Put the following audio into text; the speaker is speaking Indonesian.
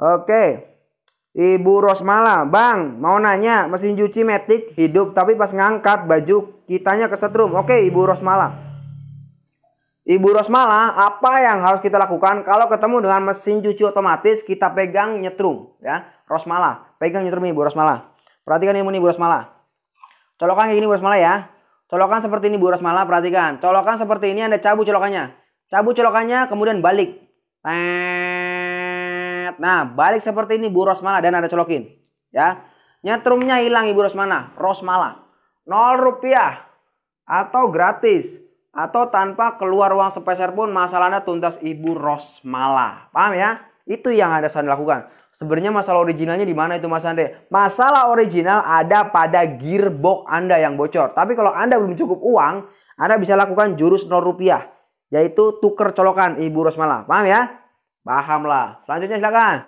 Oke. Ibu Rosmala, Bang, mau nanya, mesin cuci metik hidup tapi pas ngangkat baju kitanya kesetrum. Oke, Ibu Rosmala. Ibu Rosmala, apa yang harus kita lakukan kalau ketemu dengan mesin cuci otomatis kita pegang nyetrum ya? Rosmala, pegang nyetrum Ibu Rosmala. Perhatikan ini Ibu Rosmala. Colokan kayak gini Ibu Rosmala ya. Colokan seperti ini Ibu Rosmala, perhatikan. Colokan seperti ini Anda cabut colokannya. Cabut colokannya kemudian balik. Teng Nah, balik seperti ini Bu Rosmala dan ada colokin. Ya. Nyetrumnya hilang Ibu Rosmana, Rosmala. 0 rupiah atau gratis atau tanpa keluar uang sepeser pun masalahnya tuntas Ibu Rosmala. Paham ya? Itu yang ada saya lakukan. Sebenarnya masalah originalnya di mana itu Mas Andre? Masalah original ada pada gearbox Anda yang bocor. Tapi kalau Anda belum cukup uang, Anda bisa lakukan jurus 0 rupiah. Yaitu tuker colokan Ibu Rosmala. Paham ya? Paham lah. Selanjutnya silakan.